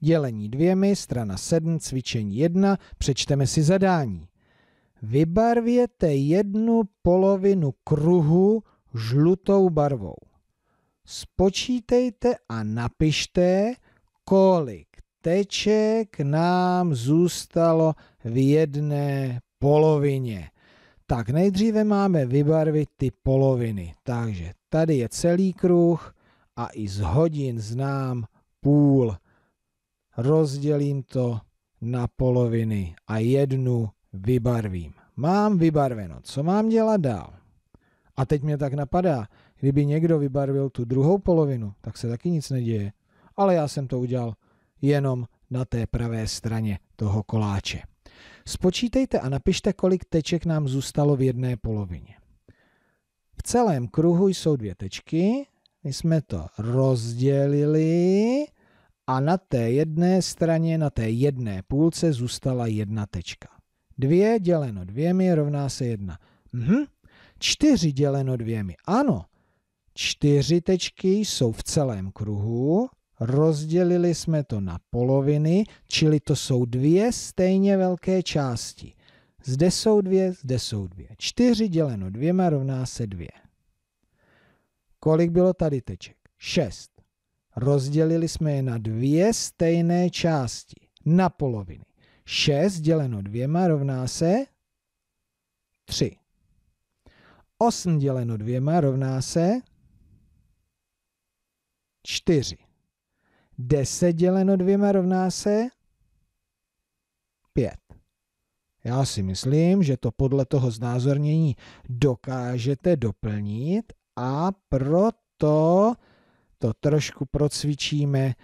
dělení dvěmi, strana 7, cvičení 1, přečteme si zadání. Vybarvěte jednu polovinu kruhu žlutou barvou. Spočítejte a napište, kolik teček nám zůstalo v jedné polovině. Tak nejdříve máme vybarvit ty poloviny. Takže tady je celý kruh a i z hodin znám půl rozdělím to na poloviny a jednu vybarvím. Mám vybarveno, co mám dělat dál? A teď mě tak napadá, kdyby někdo vybarvil tu druhou polovinu, tak se taky nic neděje. Ale já jsem to udělal jenom na té pravé straně toho koláče. Spočítejte a napište, kolik teček nám zůstalo v jedné polovině. V celém kruhu jsou dvě tečky, my jsme to rozdělili a na té jedné straně, na té jedné půlce zůstala jedna tečka. Dvě děleno dvěmi rovná se jedna. Mhm. čtyři děleno dvěmi. Ano. Čtyři tečky jsou v celém kruhu. Rozdělili jsme to na poloviny, čili to jsou dvě stejně velké části. Zde jsou dvě, zde jsou dvě. čtyři děleno dvěma rovná se dvě. Kolik bylo tady teček? Šest. Rozdělili jsme je na dvě stejné části, na poloviny. 6 děleno dvěma rovná se 3. 8 děleno dvěma rovná se 4. 10 děleno dvěma rovná se 5. Já si myslím, že to podle toho znázornění dokážete doplnit a proto to trošku procvičíme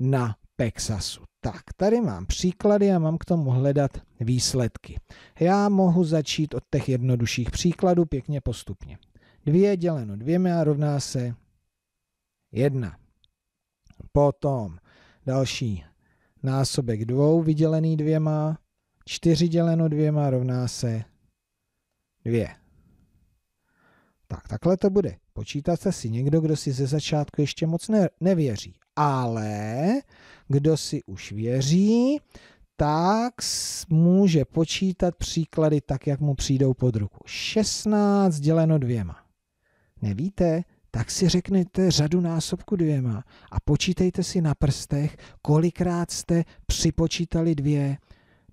na Pexasu. Tak, tady mám příklady a mám k tomu hledat výsledky. Já mohu začít od těch jednodušších příkladů pěkně postupně. Dvě děleno dvěma rovná se jedna. Potom další násobek dvou vydělený dvěma, čtyři děleno dvěma rovná se dvě. Tak, takhle to bude. Počítáte si někdo, kdo si ze začátku ještě moc ne, nevěří, ale kdo si už věří, tak může počítat příklady tak, jak mu přijdou pod ruku. 16 děleno dvěma. Nevíte? Tak si řeknete řadu násobku dvěma a počítejte si na prstech, kolikrát jste připočítali dvě.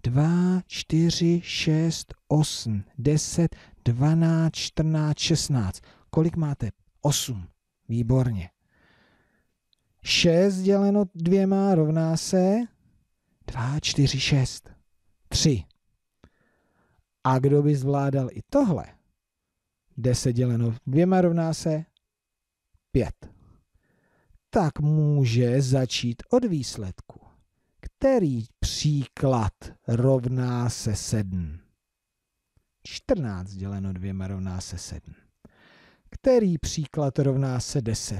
2, 4, 6, 8, 10, 12, 14, 16. Kolik máte? 8. Výborně. 6 děleno dvěma rovná se 2, 4, 6. 3. A kdo by zvládal i tohle? 10 děleno dvěma rovná se 5. Tak může začít od výsledku. Který příklad rovná se 7? 14 děleno dvěma rovná se 7 který příklad rovná se 10.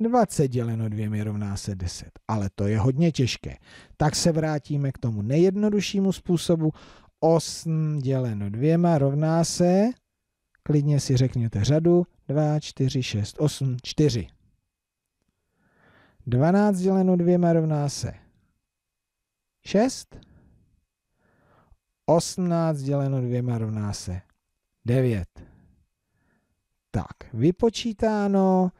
20 děleno 2 mi rovná se 10, ale to je hodně těžké. Tak se vrátíme k tomu nejjednoduššímu způsobu. 8 děleno 2 rovná se, klidně si řekněte řadu, 2, 4, 6, 8, 4. 12 děleno 2 rovná se 6. 18 děleno 2 rovná se 9. Tak, vypočítáno,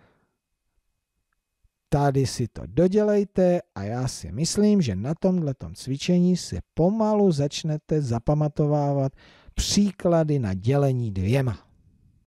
tady si to dodělejte a já si myslím, že na tomhle cvičení si pomalu začnete zapamatovávat příklady na dělení dvěma.